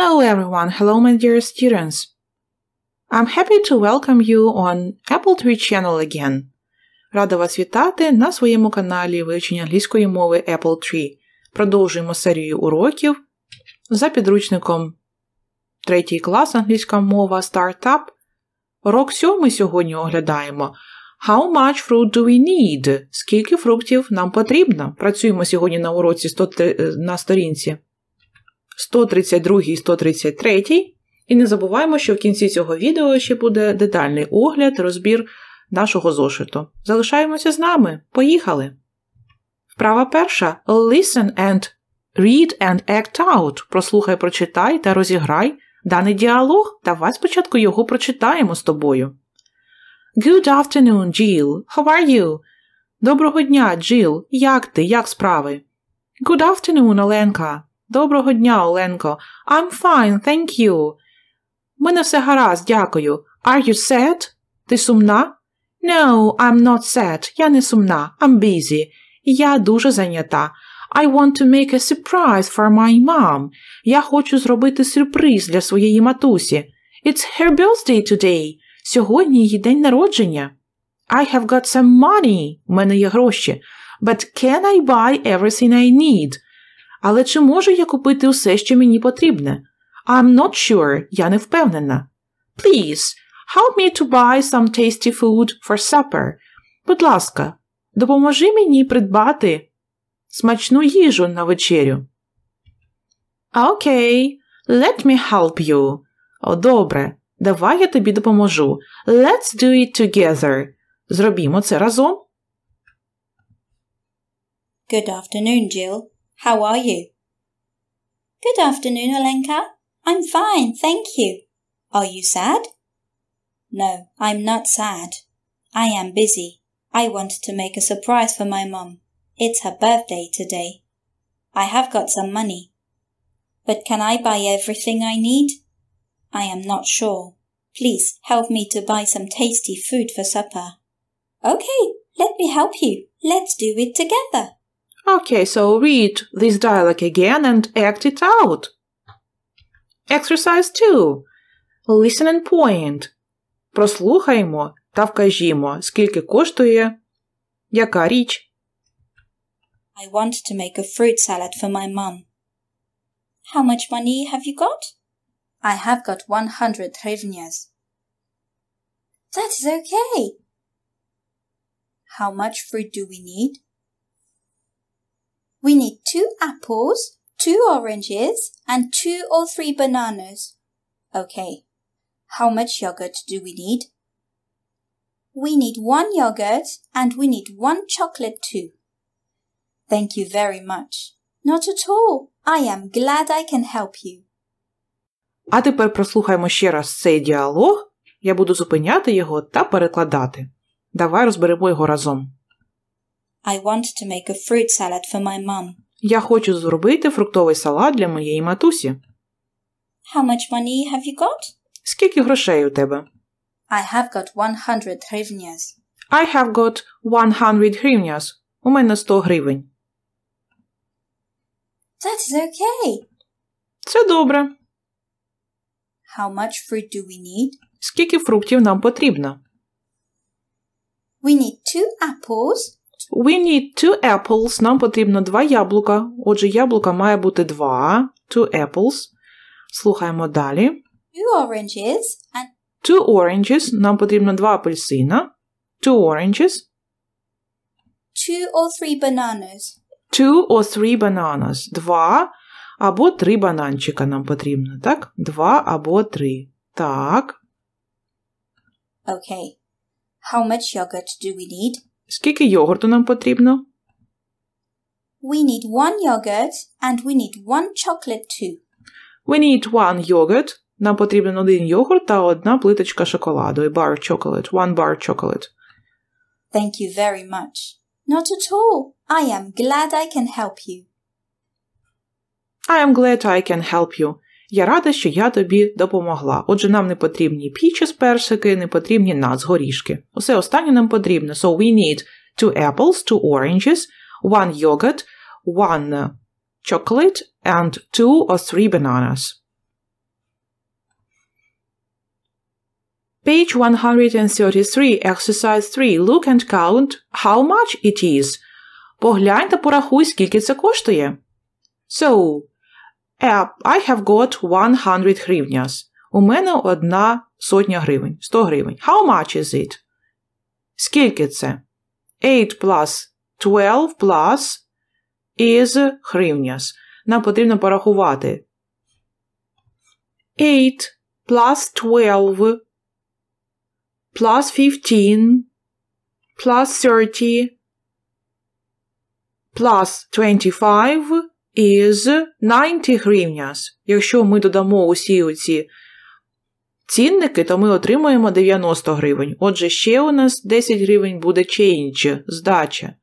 Hello everyone, hello my dear students. I'm happy to welcome you on Apple Tree Channel again. Рада вас вітати на своєму каналі вивчення англійської мови Apple Tree. Продовжуємо серію уроків за підручником 3 клас англійська мова Startup. Урок 7 сьогодні оглядаємо. How much fruit do we need? Скільки фруктів нам потрібно? Працюємо сьогодні на уроці е, на сторінці 132 і 133. І не забуваємо, що в кінці цього відео ще буде детальний огляд, розбір нашого зошиту. Залишаємося з нами. Поїхали! Вправа перша. Listen and read and act out. Прослухай, прочитай та розіграй даний діалог. Давай спочатку його прочитаємо з тобою. Good afternoon, Jill. How are you? Доброго дня, Джил. Як ти? Як справи? Good afternoon, Оленка. Доброго дня, Оленко. I'm fine, thank you. Мене все гаразд, дякую. Are you sad? Ти сумна? No, I'm not sad. Я не сумна. I'm busy. Я дуже зайнята. I want to make a surprise for my mom. Я хочу зробити сюрприз для своєї матусі. It's her birthday today. Сьогодні її день народження. I have got some money. У мене є гроші. But can I buy everything I need? Але чи можу я купити усе, що мені потрібне? I'm not sure, я не впевнена. Please, help me to buy some tasty food for supper. Будь ласка, допоможи мені придбати смачну їжу на вечерю. Окей, okay, let me help you. О, добре, давай я тобі допоможу. Let's do it together. Зробімо це разом. Good afternoon, Jill. How are you? Good afternoon, Olenka. I'm fine, thank you. Are you sad? No, I'm not sad. I am busy. I want to make a surprise for my mom. It's her birthday today. I have got some money. But can I buy everything I need? I am not sure. Please help me to buy some tasty food for supper. Okay, let me help you. Let's do it together. Okay, so read this dialogue again and act it out. Exercise 2. Listen and point. Прослухаймо та вкажімо, скільки коштує яка річ. I want to make a fruit salad for my mum. How much money have you got? I have got 100 hryvnias. That is okay. How much fruit do we need? We need two apples, two oranges, and two or three bananas. Okay. How much yogurt do we need? We need one yogurt and we need one chocolate too. Thank you very much. Not at all. I am glad I can help you. А тепер прослухаємо ще раз цей діалог. Я буду зупиняти його та перекладати. Давай розберемо його разом. I want to make a fruit salad for my mom. Я хочу зробити фруктовий салат для моєї матусі. How much money have you got? Скільки грошей у тебе? I have got 100 hryvnias. I have got 100 hryvnias. У мене 100 гривень. That is okay. Це добре. How much fruit do we need? Скільки фруктів нам потрібно? We need two apples. We need two apples. Нам потрібно два яблука. Отже, яблука має бути два. Two apples. Слухаємо далі. Two oranges. And... Two oranges. Нам потрібно два апельсина. Two oranges. Two or three bananas. Two or three bananas. Два або три бананчика нам потрібно, так? Два або три. Так. Okay. How much yogurt do we need? Скільки йогурту нам потрібно? We need one yogurt and we need one chocolate too. We need one yogurt. Нам потрібен один йогурт та одна плиточка шоколаду. A bar of chocolate. One bar of chocolate. Thank you very much. Not at all. I am glad I can help you. I am glad I can help you. Я рада, що я тобі допомогла. Отже, нам не потрібні пічі персики, не потрібні нас горішки. Усе останнє нам потрібно. So we need two apples, two oranges, one yogurt, one chocolate and two or three bananas. Page 133, exercise 3. Look and count how much it is. Поглянь та порахуй, скільки це коштує. So, I have got 100 hryvnias. У мене одна сотня гривень. 100 гривень. How much is it? Скільки це? 8 plus 12 plus is hryvnias. Нам потрібно порахувати. 8 plus 12 plus 15 plus 30 plus 25 is 90 гривняs. Якщо ми додамо усі ці цінники, то ми отримаємо 90 гривень. Отже, ще у нас 10 гривень буде change, здача.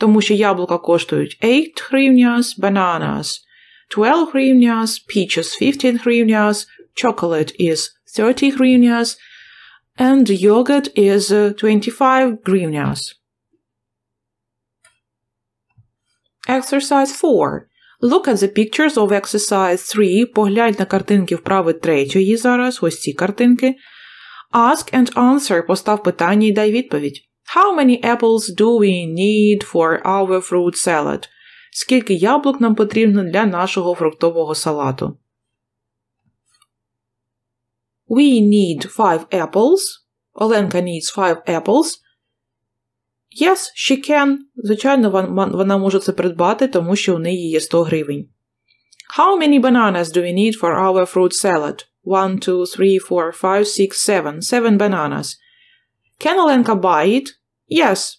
Тому що яблука коштують 8 гривняs, bananas 12 гривняs, peaches 15 гривняs, chocolate is 30 гривняs, and yogurt is 25 гривняs. Exercise 4. Look at the pictures of exercise 3. Поглянь на картинки вправи третьої зараз, ось ці картинки. Ask and answer. Постав питання і дай відповідь. How many apples do we need for our fruit salad? Скільки яблук нам потрібно для нашого фруктового салату? We need 5 apples. Оленка needs 5 apples. Yes, she can. Звичайно, вона може це придбати, тому що у неї є 100 гривень. How many bananas do we need for our fruit salad? 1, 2, 3, 4, 5, 6, 7. 7 bananas. Can Оленка buy it? Yes,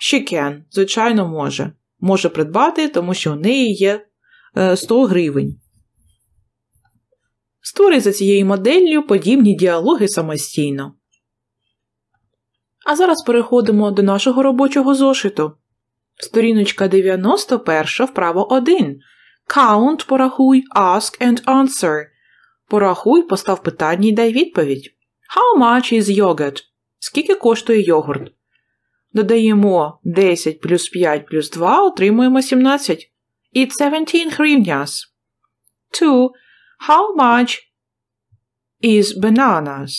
she can. Звичайно, може. Може придбати, тому що у неї є 100 е, гривень. Створи за цією моделлю подібні діалоги самостійно. А зараз переходимо до нашого робочого зошиту. Сторіночка 91, вправо 1. Count порахуй, ask and answer. Порахуй, постав питання і дай відповідь. How much is yogurt? Скільки коштує йогурт? Додаємо 10 плюс 5 плюс 2, отримуємо 17. It's 17 гривняс. 2. How much is bananas?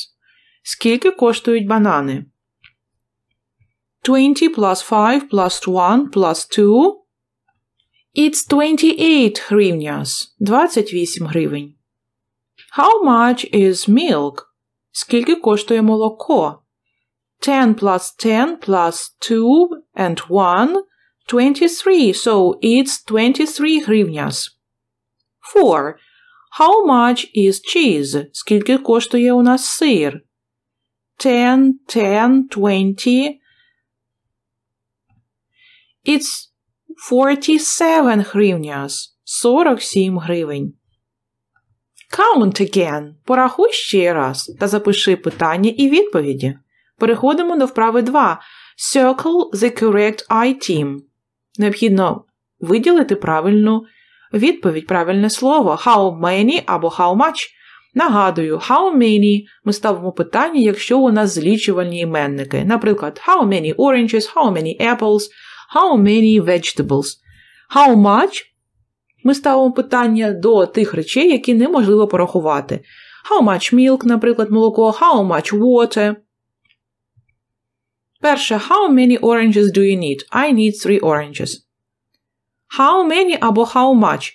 Скільки коштують банани? 20 plus 5 plus 1 plus 2. It's 28 hryvnias, 28 гривень. How much is milk? Скільки коштує молоко? 10 plus 10 plus 2 and 1, 23, so it's 23 гривняс. 4. How much is cheese? Скільки коштує у нас сир? 10, 10, 20, It's 47 hryvnias. 47 гривень. Count again. Порахуй ще раз та запиши питання і відповіді. Переходимо до вправи 2. Circle the correct item. Необхідно виділити правильну відповідь, правильне слово how many або how much. Нагадую, how many ми ставимо питання, якщо у нас злічувальні іменники. Наприклад, how many oranges, how many apples. How many vegetables? How much? Ми ставимо питання до тих речей, які неможливо порахувати. How much milk, наприклад, молоко, how much water. Перше, how many oranges do you need? I need three oranges. How many або how much?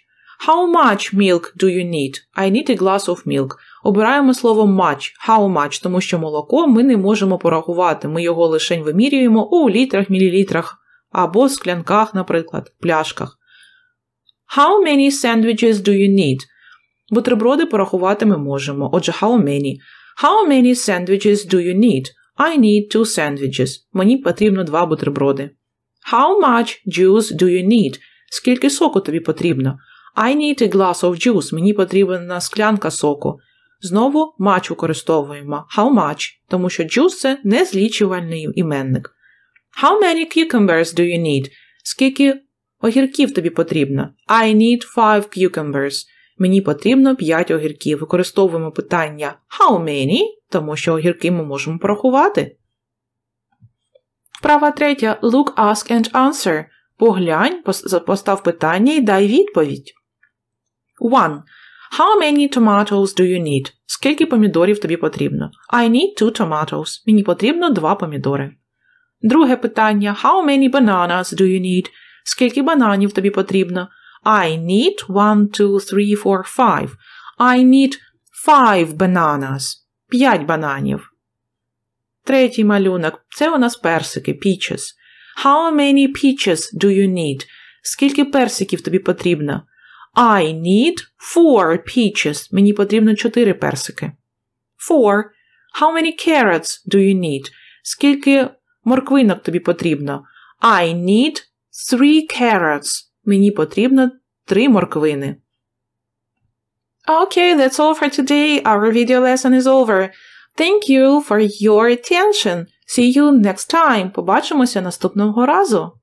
How much milk do you need? I need a glass of milk. Обираємо слово much, how much, тому що молоко ми не можемо порахувати. Ми його лише вимірюємо у літрах, мілілітрах або в склянках, наприклад, пляшках. How many sandwiches do you need? Бутерброди порахувати ми можемо. Отже, how many. How many sandwiches do you need? I need two sandwiches. Мені потрібно два бутерброди. How much juice do you need? Скільки соку тобі потрібно? I need a glass of juice. Мені потрібна склянка соку. Знову much використовуємо. How much? Тому що juice – це незлічувальний іменник. How many cucumbers do you need? Скільки огірків тобі потрібно? I need five cucumbers. Мені потрібно 5 огірків. Використовуємо питання How many? Тому що огірки ми можемо порахувати. Права третя. Look, ask and answer. Поглянь, постав питання і дай відповідь. 1. How many tomatoes do you need? Скільки помідорів тобі потрібно? I need two tomatoes. Мені потрібно 2 помідори. Друге питання: How many bananas do you need? Скільки бананів тобі потрібно? I need 1, 2, 3, 4, 5. I need 5 bananas. 5 бананів. Третій малюнок. Це у нас персики. peaches. How many peaches do you need? Скільки персиків тобі потрібно? I need four peaches. Мені потрібно 4 персики. 4. How many carrots do you need? Скільки морквинок тобі потрібно. I need three carrots. Мені потрібно три морквини. Okay, that's all for today. Our video lesson is over. Thank you for your attention. See you next time. Побачимося наступного разу.